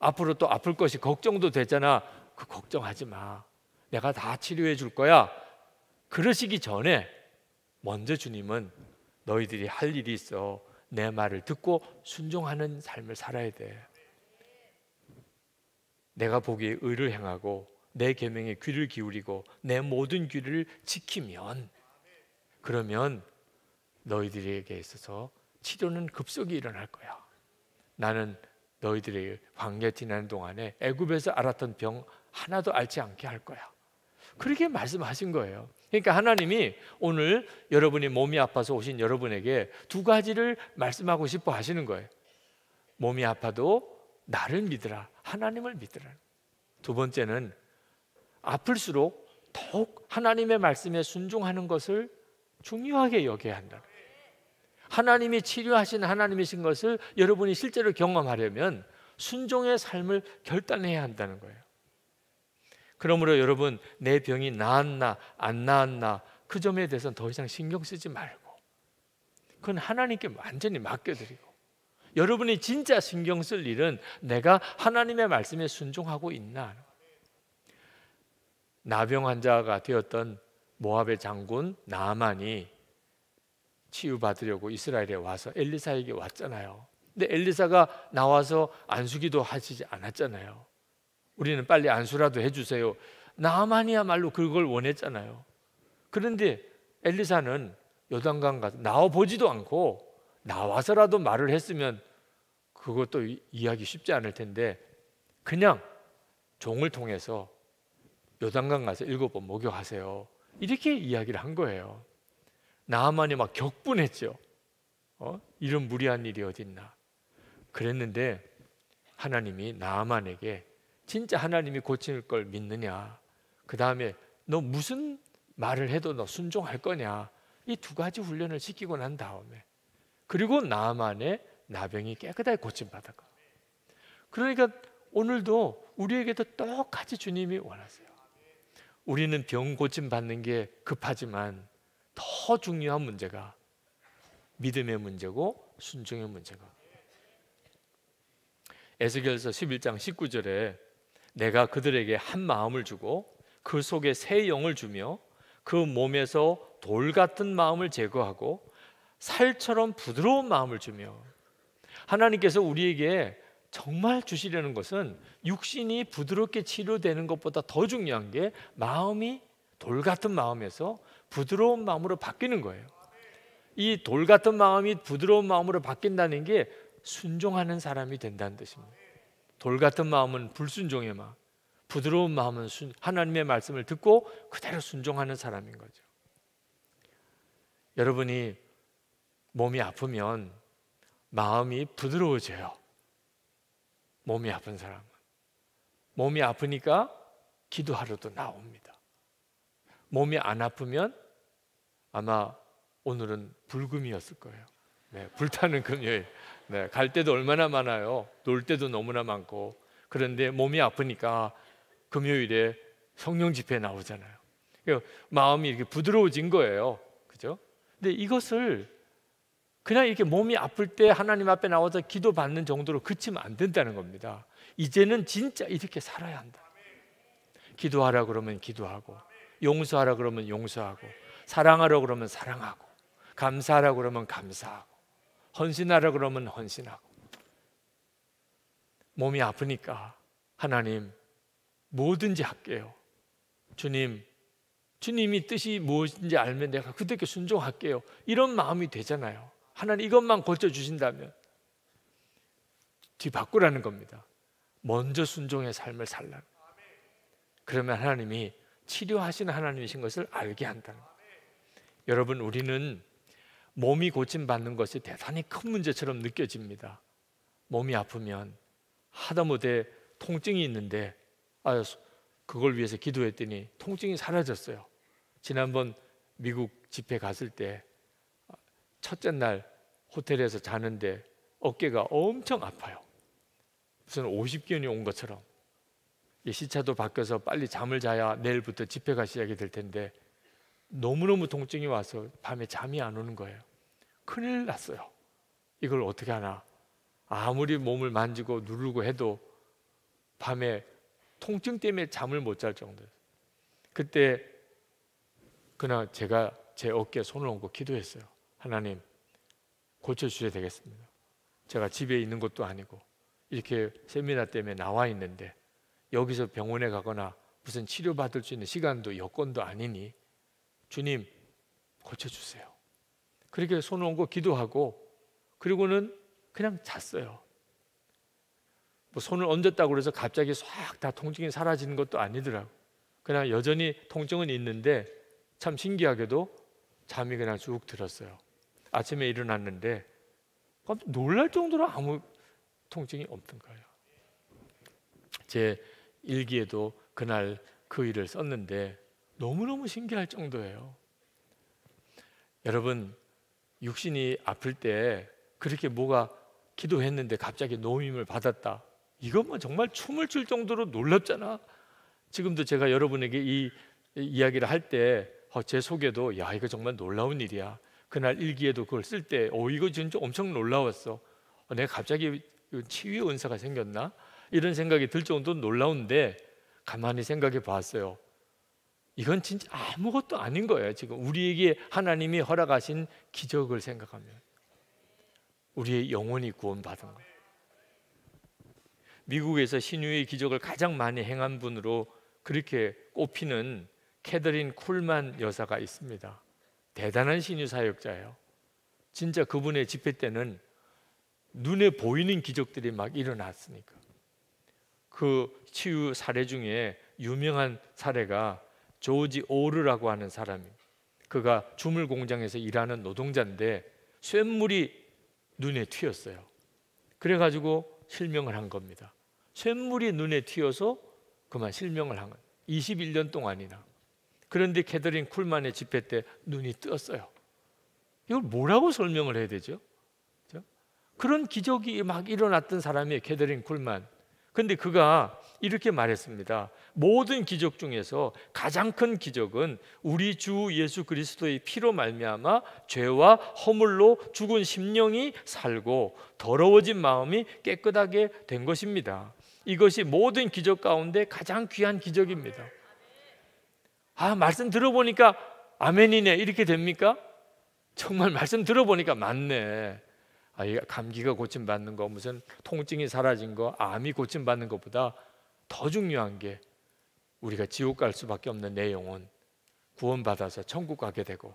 Speaker 1: 앞으로 또 아플 것이 걱정도 되잖아. 그 걱정하지 마. 내가 다 치료해 줄 거야. 그러시기 전에 먼저 주님은 너희들이 할 일이 있어. 내 말을 듣고 순종하는 삶을 살아야 돼. 내가 보기에 의를 행하고 내 계명에 귀를 기울이고 내 모든 귀를 지키면 그러면 너희들에게 있어서 치료는 급속히 일어날 거야. 나는 너희들이 광야 지나는 동안에 애굽에서 알았던 병 하나도 앓지 않게 할 거야. 그렇게 말씀하신 거예요. 그러니까 하나님이 오늘 여러분이 몸이 아파서 오신 여러분에게 두 가지를 말씀하고 싶어 하시는 거예요. 몸이 아파도 나를 믿으라. 하나님을 믿으라. 두 번째는 아플수록 더욱 하나님의 말씀에 순종하는 것을 중요하게 여겨야 한다. 하나님이 치료하신 하나님이신 것을 여러분이 실제로 경험하려면 순종의 삶을 결단해야 한다는 거예요. 그러므로 여러분 내 병이 나았나 안 나았나 그 점에 대해서는 더 이상 신경 쓰지 말고 그건 하나님께 완전히 맡겨드리고 여러분이 진짜 신경 쓸 일은 내가 하나님의 말씀에 순종하고 있나 나병 환자가 되었던 모압의 장군 나만이 치유받으려고 이스라엘에 와서 엘리사에게 왔잖아요. 근데 엘리사가 나와서 안수기도 하시지 않았잖아요. 우리는 빨리 안수라도 해주세요. 나만이야말로 그걸 원했잖아요. 그런데 엘리사는 요단강 가서 나와보지도 않고 나와서라도 말을 했으면 그것도 이해하기 쉽지 않을 텐데 그냥 종을 통해서 요단강 가서 일곱 번 목욕하세요. 이렇게 이야기를 한 거예요. 나만이 막 격분했죠. 어? 이런 무리한 일이 어딨나. 그랬는데 하나님이 나만에게 진짜 하나님이 고칠 걸 믿느냐? 그 다음에 너 무슨 말을 해도 너 순종할 거냐? 이 두 가지 훈련을 시키고 난 다음에 그리고 나만의 나병이 깨끗하게 고침받았고 그러니까 오늘도 우리에게도 똑같이 주님이 원하세요. 우리는 병 고침 받는 게 급하지만 더 중요한 문제가 믿음의 문제고 순종의 문제가 에스겔서 11장 19절에 내가 그들에게 한 마음을 주고 그 속에 새 영을 주며 그 몸에서 돌 같은 마음을 제거하고 살처럼 부드러운 마음을 주며 하나님께서 우리에게 정말 주시려는 것은 육신이 부드럽게 치료되는 것보다 더 중요한 게 마음이 돌 같은 마음에서 부드러운 마음으로 바뀌는 거예요. 이 돌 같은 마음이 부드러운 마음으로 바뀐다는 게 순종하는 사람이 된다는 뜻입니다. 돌 같은 마음은 불순종의 마음, 부드러운 마음은 하나님의 말씀을 듣고 그대로 순종하는 사람인 거죠. 여러분이 몸이 아프면 마음이 부드러워져요. 몸이 아픈 사람은 몸이 아프니까 기도하러도 나옵니다. 몸이 안 아프면 아마 오늘은 불금이었을 거예요. 네, 불타는 금요일. 네, 갈 때도 얼마나 많아요. 놀 때도 너무나 많고. 그런데 몸이 아프니까 금요일에 성령 집회 나오잖아요. 그러니까 마음이 이렇게 부드러워진 거예요. 그죠? 근데 이것을 그냥 이렇게 몸이 아플 때 하나님 앞에 나와서 기도 받는 정도로 그치면 안 된다는 겁니다. 이제는 진짜 이렇게 살아야 한다. 기도하라 그러면 기도하고, 용서하라 그러면 용서하고, 사랑하라 그러면 사랑하고, 감사하라 그러면 감사하고. 헌신하라 그러면 헌신하고 몸이 아프니까 하나님 뭐든지 할게요. 주님 주님이 뜻이 무엇인지 알면 내가 그대께 순종할게요. 이런 마음이 되잖아요. 하나님 이것만 고쳐 주신다면 뒤바꾸라는 겁니다. 먼저 순종의 삶을 살라. 그러면 하나님이 치료하시는 하나님이신 것을 알게 한다는 거예요. 여러분 우리는 몸이 고침받는 것이 대단히 큰 문제처럼 느껴집니다. 몸이 아프면 하다못해 통증이 있는데 아, 그걸 위해서 기도했더니 통증이 사라졌어요. 지난번 미국 집회 갔을 때 첫째 날 호텔에서 자는데 어깨가 엄청 아파요. 무슨 50견이 온 것처럼 시차도 바뀌어서 빨리 잠을 자야 내일부터 집회가 시작이 될 텐데 너무너무 통증이 와서 밤에 잠이 안 오는 거예요. 큰일 났어요. 이걸 어떻게 하나? 아무리 몸을 만지고 누르고 해도 밤에 통증 때문에 잠을 못 잘 정도예요. 그때 그날 제가 제 어깨에 손을 얹고 기도했어요. 하나님 고쳐 주셔야 되겠습니다. 제가 집에 있는 것도 아니고 이렇게 세미나 때문에 나와 있는데 여기서 병원에 가거나 무슨 치료받을 수 있는 시간도 여건도 아니니 주님 고쳐주세요. 그렇게 손을 얹고 기도하고 그리고는 그냥 잤어요. 뭐 손을 얹었다고 해서 갑자기 싹 다 통증이 사라지는 것도 아니더라고. 그냥 여전히 통증은 있는데 참 신기하게도 잠이 그냥 쭉 들었어요. 아침에 일어났는데 깜짝 놀랄 정도로 아무 통증이 없던 거예요. 제 일기에도 그날 그 일을 썼는데 너무너무 신기할 정도예요. 여러분, 육신이 아플 때 그렇게 뭐가 기도했는데 갑자기 노임을 받았다. 이것만 정말 춤을 출 정도로 놀랍잖아. 지금도 제가 여러분에게 이, 이야기를할 때제 어, 속에도 야 이거 정말 놀라운 일이야. 그날 일기에도 그걸 쓸때오 어, 이거 진짜 엄청 놀라웠어. 어, 내가 갑자기 치유 은사가 생겼나? 이런 생각이 들 정도로 놀라운데 가만히 생각해 봤어요. 이건 진짜 아무것도 아닌 거예요. 지금 우리에게 하나님이 허락하신 기적을 생각하면 우리의 영혼이 구원받은 거. 미국에서 신유의 기적을 가장 많이 행한 분으로 그렇게 꼽히는 캐더린 쿨만 여사가 있습니다. 대단한 신유 사역자예요. 진짜 그분의 집회 때는 눈에 보이는 기적들이 막 일어났으니까. 그 치유 사례 중에 유명한 사례가 조지 오르라고 하는 사람이 그가 주물 공장에서 일하는 노동자인데 쇳물이 눈에 튀었어요. 그래 가지고 실명을 한 겁니다. 쇳물이 눈에 튀어서 그만 실명을 한 거예요. 21년 동안이나. 그런데 캐더린 쿨만의 집회 때 눈이 떴어요. 이걸 뭐라고 설명을 해야 되죠? 그렇죠? 그런 기적이 막 일어났던 사람이 캐더린 쿨만. 근데 그가 이렇게 말했습니다. 모든 기적 중에서 가장 큰 기적은 우리 주 예수 그리스도의 피로 말미암아 죄와 허물로 죽은 심령이 살고 더러워진 마음이 깨끗하게 된 것입니다. 이것이 모든 기적 가운데 가장 귀한 기적입니다. 아, 말씀 들어보니까 아멘이네. 이렇게 됩니까? 정말 말씀 들어보니까 맞네. 아, 감기가 고침받는 거, 무슨 통증이 사라진 거, 암이 고침받는 것보다 더 중요한 게 우리가 지옥 갈 수밖에 없는 내 영혼 구원받아서 천국 가게 되고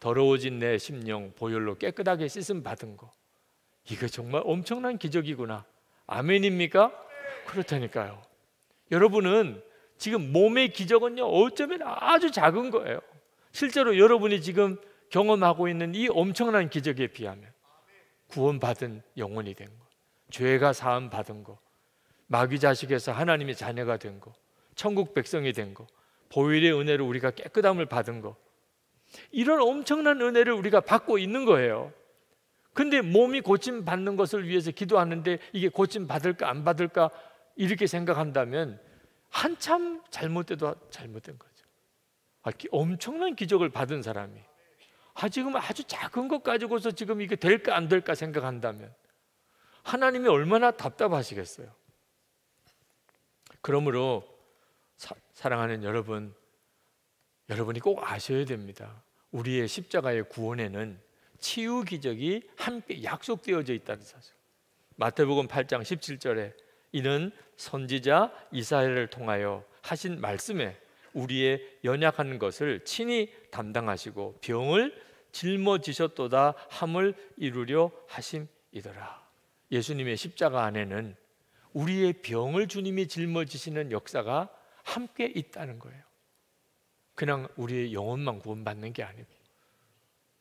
Speaker 1: 더러워진 내 심령 보혈로 깨끗하게 씻음 받은 거 이거 정말 엄청난 기적이구나 아멘입니까? 그렇다니까요 여러분은 지금 몸의 기적은요 어쩌면 아주 작은 거예요 실제로 여러분이 지금 경험하고 있는 이 엄청난 기적에 비하면 구원받은 영혼이 된 거 죄가 사함 받은 거 마귀 자식에서 하나님의 자녀가 된 거, 천국 백성이 된 거, 보일의 은혜로 우리가 깨끗함을 받은 거, 이런 엄청난 은혜를 우리가 받고 있는 거예요. 근데 몸이 고침 받는 것을 위해서 기도하는데 이게 고침 받을까 안 받을까 이렇게 생각한다면 한참 잘못돼도 잘못된 거죠. 아, 엄청난 기적을 받은 사람이 아, 지금 아주 작은 것 가지고서 지금 이게 될까 안 될까 생각한다면 하나님이 얼마나 답답하시겠어요. 그러므로 사, 사랑하는 여러분, 여러분이 꼭 아셔야 됩니다. 우리의 십자가의 구원에는 치유 기적이 함께 약속되어져 있다는 사실. 마태복음 8장 17절에 이는 선지자 이사야를 통하여 하신 말씀에 우리의 연약한 것을 친히 담당하시고 병을 짊어지셨도다 함을 이루려 하심이더라. 예수님의 십자가 안에는 우리의 병을 주님이 짊어지시는 역사가 함께 있다는 거예요. 그냥 우리의 영혼만 구원받는 게 아니고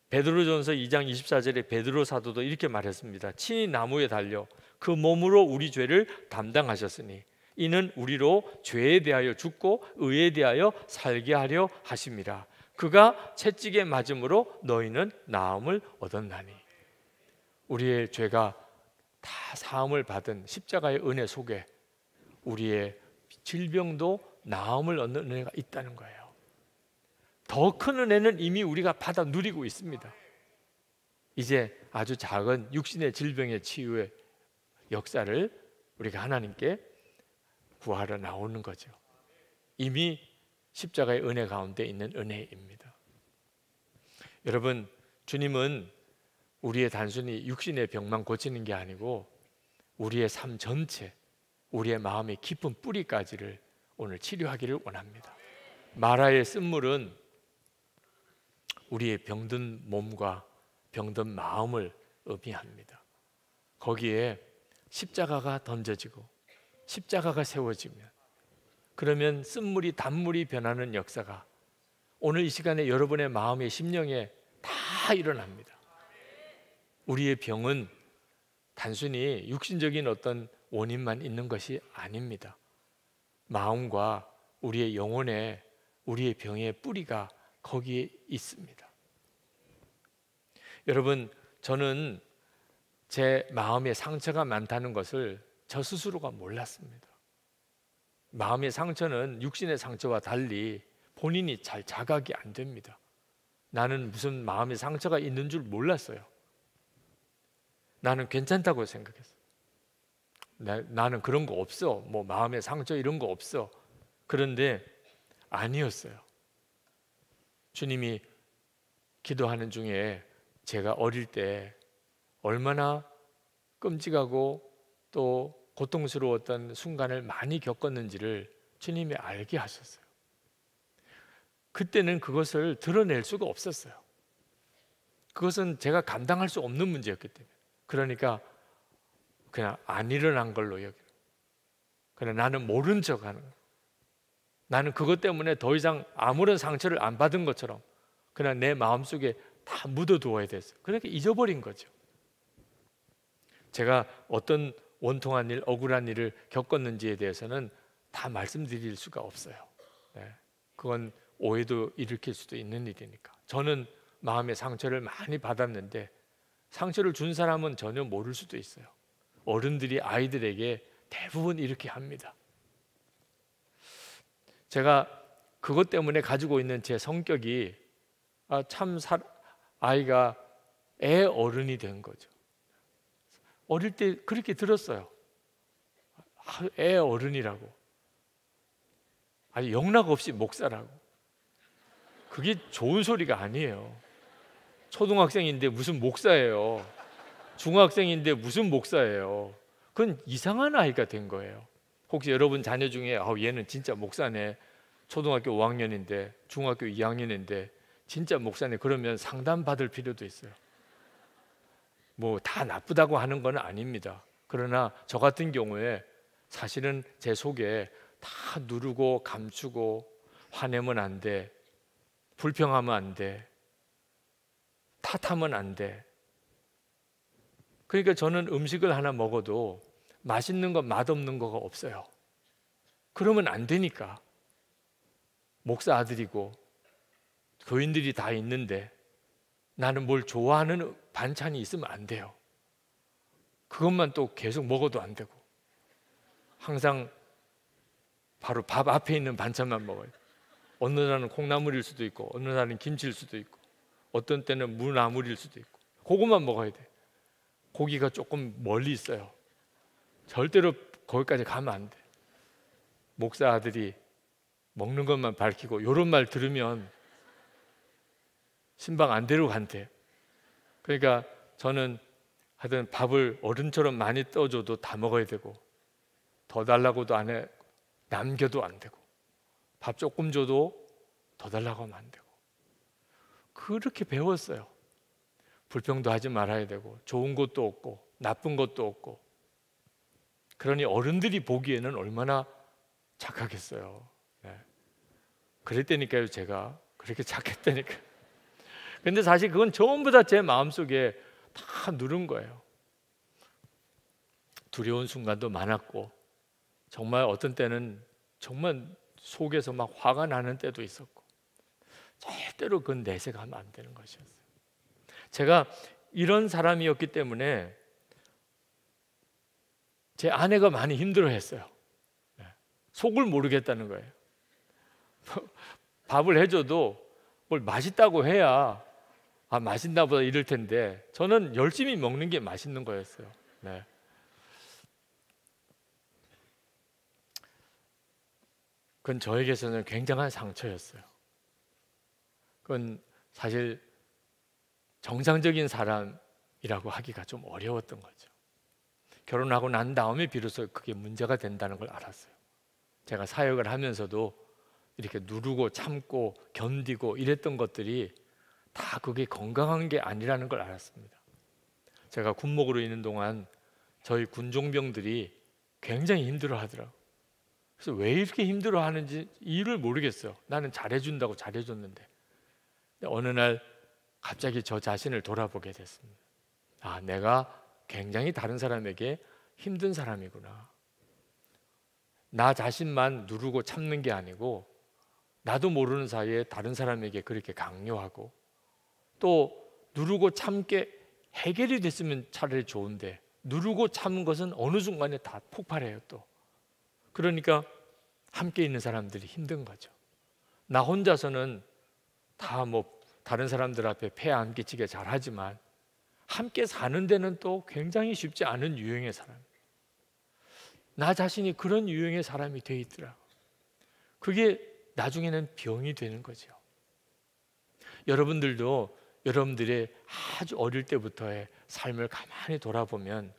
Speaker 1: 베드로전서 2장 24절에 베드로 사도도 이렇게 말했습니다. 친히 나무에 달려 그 몸으로 우리 죄를 담당하셨으니 이는 우리로 죄에 대하여 죽고 의에 대하여 살게 하려 하심이라. 그가 채찍에 맞음으로 너희는 나음을 얻었나니. 우리의 죄가 다 사함을 받은 십자가의 은혜 속에 우리의 질병도 나음을 얻는 은혜가 있다는 거예요. 더 큰 은혜는 이미 우리가 받아 누리고 있습니다. 이제 아주 작은 육신의 질병의 치유의 역사를 우리가 하나님께 구하러 나오는 거죠. 이미 십자가의 은혜 가운데 있는 은혜입니다. 여러분, 주님은 우리의 단순히 육신의 병만 고치는 게 아니고 우리의 삶 전체, 우리의 마음의 깊은 뿌리까지를 오늘 치료하기를 원합니다. 마라의 쓴물은 우리의 병든 몸과 병든 마음을 의미합니다. 거기에 십자가가 던져지고 십자가가 세워지면 그러면 쓴물이 단물이 변하는 역사가 오늘 이 시간에 여러분의 마음의 심령에 다 일어납니다. 우리의 병은 단순히 육신적인 어떤 원인만 있는 것이 아닙니다. 마음과 우리의 영혼에 우리의 병의 뿌리가 거기에 있습니다. 여러분, 저는 제 마음에 상처가 많다는 것을 저 스스로가 몰랐습니다. 마음의 상처는 육신의 상처와 달리 본인이 잘 자각이 안 됩니다. 나는 무슨 마음의 상처가 있는 줄 몰랐어요. 나는 괜찮다고 생각했어. 나, 나는 그런 거 없어. 뭐 마음의 상처 이런 거 없어. 그런데 아니었어요. 주님이 기도하는 중에 제가 어릴 때 얼마나 끔찍하고 또 고통스러웠던 순간을 많이 겪었는지를 주님이 알게 하셨어요. 그때는 그것을 드러낼 수가 없었어요. 그것은 제가 감당할 수 없는 문제였기 때문에. 그러니까 그냥 안 일어난 걸로 여기. 그냥 그러니까 나는 모른 척 하는 거 나는 그것 때문에 더 이상 아무런 상처를 안 받은 것처럼 그냥 내 마음속에 다 묻어두어야 됐어 그렇게 잊어버린 거죠. 제가 어떤 원통한 일, 억울한 일을 겪었는지에 대해서는 다 말씀드릴 수가 없어요. 네. 그건 오해도 일으킬 수도 있는 일이니까. 저는 마음의 상처를 많이 받았는데 상처를 준 사람은 전혀 모를 수도 있어요. 어른들이 아이들에게 대부분 이렇게 합니다. 제가 그것 때문에 가지고 있는 제 성격이 아, 참 사, 아이가 애 어른이 된 거죠. 어릴 때 그렇게 들었어요. 아, 애 어른이라고. 아니 영락 없이 목사라고. 그게 좋은 소리가 아니에요. 초등학생인데 무슨 목사예요. 중학생인데 무슨 목사예요. 그건 이상한 아이가 된 거예요. 혹시 여러분 자녀 중에 아 얘는 진짜 목사네. 초등학교 5학년인데 중학교 2학년인데 진짜 목사네. 그러면 상담 받을 필요도 있어요. 뭐 다 나쁘다고 하는 건 아닙니다. 그러나 저 같은 경우에 사실은 제 속에 다 누르고 감추고 화내면 안 돼. 불평하면 안 돼. 탓하면 안 돼. 그러니까 저는 음식을 하나 먹어도 맛있는 거, 맛없는 거가 없어요. 그러면 안 되니까. 목사 아들이고 교인들이 다 있는데 나는 뭘 좋아하는 반찬이 있으면 안 돼요. 그것만 또 계속 먹어도 안 되고 항상 바로 밥 앞에 있는 반찬만 먹어요. 어느 날은 콩나물일 수도 있고 어느 날은 김치일 수도 있고 어떤 때는 무나물일 수도 있고 고구만 먹어야 돼. 고기가 조금 멀리 있어요. 절대로 거기까지 가면 안 돼. 목사 아들이 먹는 것만 밝히고 이런 말 들으면 신방 안데려 간대. 그러니까 저는 하여튼 밥을 어른처럼 많이 떠줘도 다 먹어야 되고 더 달라고도 안해 남겨도 안 되고 밥 조금 줘도 더 달라고 하면 안 되고 그렇게 배웠어요. 불평도 하지 말아야 되고 좋은 것도 없고 나쁜 것도 없고 그러니 어른들이 보기에는 얼마나 착하겠어요. 네. 그랬다니까요, 제가 그렇게 착했다니까. 근데 사실 그건 전부 다 제 마음속에 다 누른 거예요. 두려운 순간도 많았고 정말 어떤 때는 정말 속에서 막 화가 나는 때도 있었고 절대로 그건 내색하면 안 되는 것이었어요. 제가 이런 사람이었기 때문에 제 아내가 많이 힘들어했어요. 예. 속을 모르겠다는 거예요. 밥을 해줘도 뭘 맛있다고 해야 아 맛있나 보다 이럴 텐데 저는 열심히 먹는 게 맛있는 거였어요. 네. 그건 저에게서는 굉장한 상처였어요. 그건 사실 정상적인 사람이라고 하기가 좀 어려웠던 거죠. 결혼하고 난 다음에 비로소 그게 문제가 된다는 걸 알았어요. 제가 사역을 하면서도 이렇게 누르고 참고 견디고 이랬던 것들이 다 그게 건강한 게 아니라는 걸 알았습니다. 제가 군목으로 있는 동안 저희 군종병들이 굉장히 힘들어 하더라고. 그래서 왜 이렇게 힘들어 하는지 이유를 모르겠어요. 나는 잘해준다고 잘해줬는데. 어느 날 갑자기 저 자신을 돌아보게 됐습니다. 아, 내가 굉장히 다른 사람에게 힘든 사람이구나. 나 자신만 누르고 참는 게 아니고 나도 모르는 사이에 다른 사람에게 그렇게 강요하고 또 누르고 참게 해결이 됐으면 차라리 좋은데 누르고 참은 것은 어느 순간에 다 폭발해요 또 그러니까 함께 있는 사람들이 힘든 거죠 나 혼자서는 다뭐 다른 사람들 앞에 폐 안 끼치게 잘하지만 함께 사는 데는 또 굉장히 쉽지 않은 유형의 사람. 나 자신이 그런 유형의 사람이 돼 있더라고. 그게 나중에는 병이 되는 거죠. 여러분들도 여러분들의 아주 어릴 때부터의 삶을 가만히 돌아보면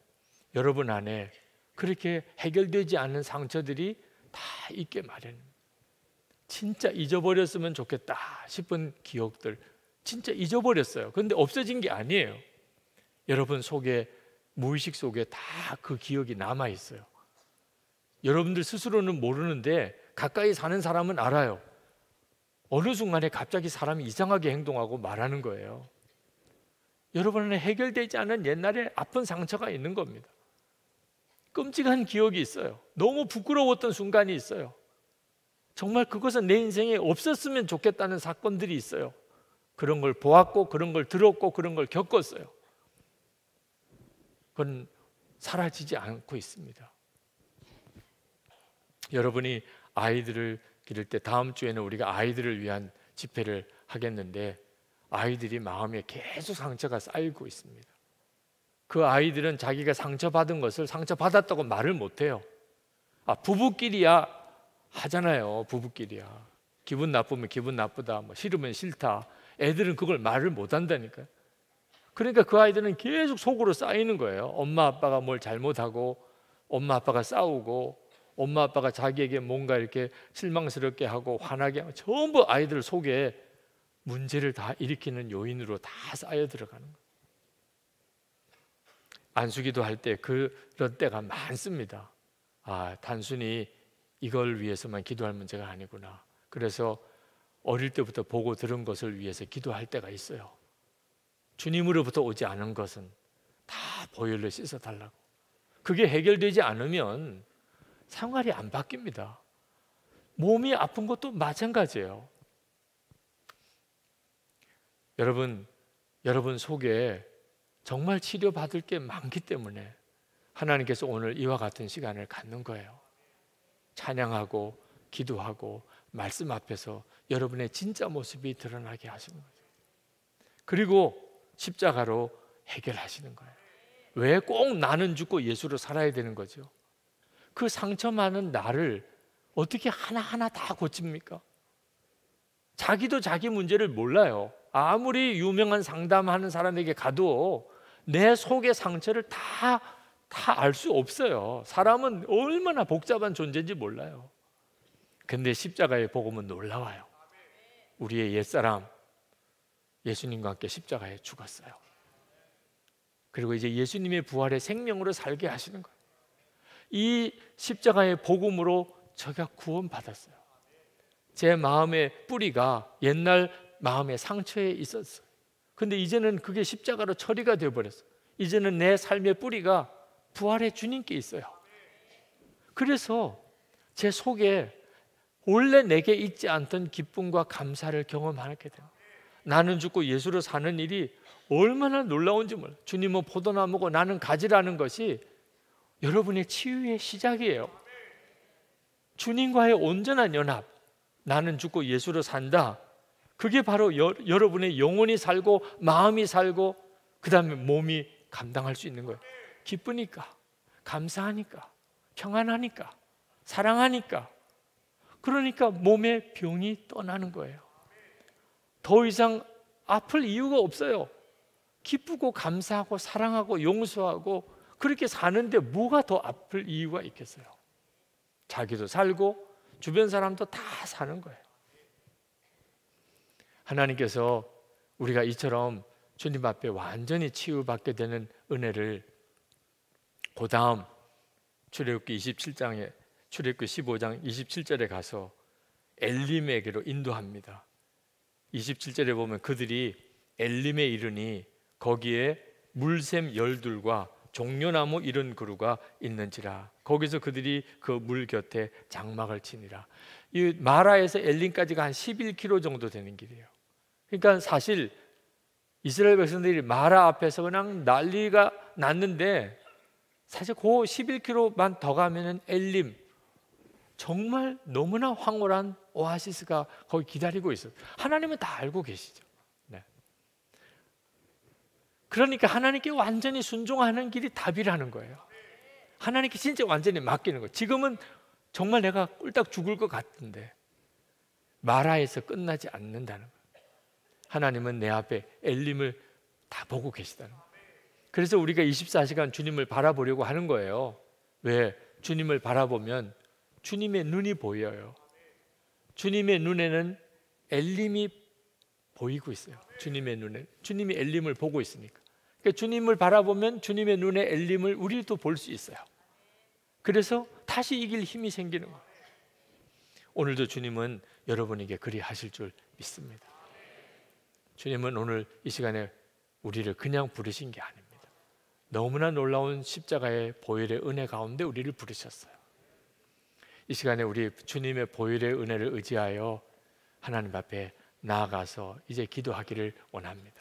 Speaker 1: 여러분 안에 그렇게 해결되지 않은 상처들이 다 있게 마련입니다. 진짜 잊어버렸으면 좋겠다 싶은 기억들 진짜 잊어버렸어요. 그런데 없어진 게 아니에요. 여러분 속에 무의식 속에 다 그 기억이 남아 있어요. 여러분들 스스로는 모르는데 가까이 사는 사람은 알아요. 어느 순간에 갑자기 사람이 이상하게 행동하고 말하는 거예요. 여러분은 해결되지 않은 옛날에 아픈 상처가 있는 겁니다. 끔찍한 기억이 있어요. 너무 부끄러웠던 순간이 있어요. 정말 그것은 내 인생에 없었으면 좋겠다는 사건들이 있어요. 그런 걸 보았고 그런 걸 들었고 그런 걸 겪었어요. 그건 사라지지 않고 있습니다. 여러분이 아이들을 기를 때 다음 주에는 우리가 아이들을 위한 집회를 하겠는데 아이들이 마음에 계속 상처가 쌓이고 있습니다. 그 아이들은 자기가 상처받은 것을 상처받았다고 말을 못해요. 아, 부부끼리야 하잖아요. 부부끼리야. 기분 나쁘면 기분 나쁘다. 뭐 싫으면 싫다. 애들은 그걸 말을 못 한다니까요. 그러니까 그 아이들은 계속 속으로 쌓이는 거예요. 엄마 아빠가 뭘 잘못하고 엄마 아빠가 싸우고 엄마 아빠가 자기에게 뭔가 이렇게 실망스럽게 하고 화나게 하고 전부 아이들 속에 문제를 다 일으키는 요인으로 다 쌓여 들어가는 거예요. 안수기도 할 때 그런 때가 많습니다. 아, 단순히 이걸 위해서만 기도할 문제가 아니구나. 그래서 어릴 때부터 보고 들은 것을 위해서 기도할 때가 있어요. 주님으로부터 오지 않은 것은 다 보혈로 씻어 달라고. 그게 해결되지 않으면 생활이 안 바뀝니다. 몸이 아픈 것도 마찬가지예요. 여러분, 여러분 속에 정말 치료받을 게 많기 때문에 하나님께서 오늘 이와 같은 시간을 갖는 거예요. 찬양하고 기도하고 말씀 앞에서 여러분의 진짜 모습이 드러나게 하시는 거죠. 그리고 십자가로 해결하시는 거예요. 왜 꼭 나는 죽고 예수로 살아야 되는 거죠? 그 상처 많은 나를 어떻게 하나하나 다 고칩니까? 자기도 자기 문제를 몰라요. 아무리 유명한 상담하는 사람에게 가도 내 속의 상처를 다 다알수 없어요. 사람은 얼마나 복잡한 존재인지 몰라요. 근데 십자가의 복음은 놀라워요. 우리의 옛사람 예수님과 함께 십자가에 죽었어요. 그리고 이제 예수님의 부활의 생명으로 살게 하시는 거예요. 이 십자가의 복음으로 제가 구원받았어요. 제 마음의 뿌리가 옛날 마음의 상처에 있었어요. 근데 이제는 그게 십자가로 처리가 되어 버렸어요. 이제는 내 삶의 뿌리가 부활의 주님께 있어요. 그래서 제 속에 원래 내게 있지 않던 기쁨과 감사를 경험하게 돼요. 나는 죽고 예수로 사는 일이 얼마나 놀라운지 몰라. 주님은 뭐 포도나무고 나는 가지라는 것이 여러분의 치유의 시작이에요. 주님과의 온전한 연합. 나는 죽고 예수로 산다. 그게 바로 여, 러분의 영혼이 살고 마음이 살고 그다음에 몸이 감당할 수 있는 거예요. 기쁘니까, 감사하니까, 평안하니까, 사랑하니까. 그러니까 몸에 병이 떠나는 거예요. 더 이상 아플 이유가 없어요. 기쁘고 감사하고 사랑하고 용서하고 그렇게 사는데 뭐가 더 아플 이유가 있겠어요? 자기도 살고 주변 사람도 다 사는 거예요. 하나님께서 우리가 이처럼 주님 앞에 완전히 치유받게 되는 은혜를 그 다음 출애굽기 27장에 출애굽기 15장 27절에 가서 엘림에게로 인도합니다. 27절에 보면 그들이 엘림에 이르니 거기에 물샘 열둘과 종려나무 이런 그루가 있는지라 거기서 그들이 그 물 곁에 장막을 치니라 이 마라에서 엘림까지가 한 11km 정도 되는 길이에요 그러니까 사실 이스라엘 백성들이 마라 앞에서 그냥 난리가 났는데 사실 그 11km만 더 가면은 엘림 정말 너무나 황홀한 오아시스가 거기 기다리고 있어 하나님은 다 알고 계시죠. 네. 그러니까 하나님께 완전히 순종하는 길이 답이라는 거예요. 하나님께 진짜 완전히 맡기는 거 지금은 정말 내가 꿀딱 죽을 것 같은데 마라에서 끝나지 않는다는 거 하나님은 내 앞에 엘림을 다 보고 계시다는 거요 그래서 우리가 24시간 주님을 바라보려고 하는 거예요. 왜? 주님을 바라보면 주님의 눈이 보여요. 주님의 눈에는 엘림이 보이고 있어요. 주님의 눈에 주님이 엘림을 보고 있으니까. 그러니까 주님을 바라보면 주님의 눈에 엘림을 우리도 볼 수 있어요. 그래서 다시 이길 힘이 생기는 거예요. 오늘도 주님은 여러분에게 그리하실 줄 믿습니다. 주님은 오늘 이 시간에 우리를 그냥 부르신 게 아니에요. 너무나 놀라운 십자가의 보혈의 은혜 가운데 우리를 부르셨어요. 이 시간에 우리 주님의 보혈의 은혜를 의지하여 하나님 앞에 나아가서 이제 기도하기를 원합니다.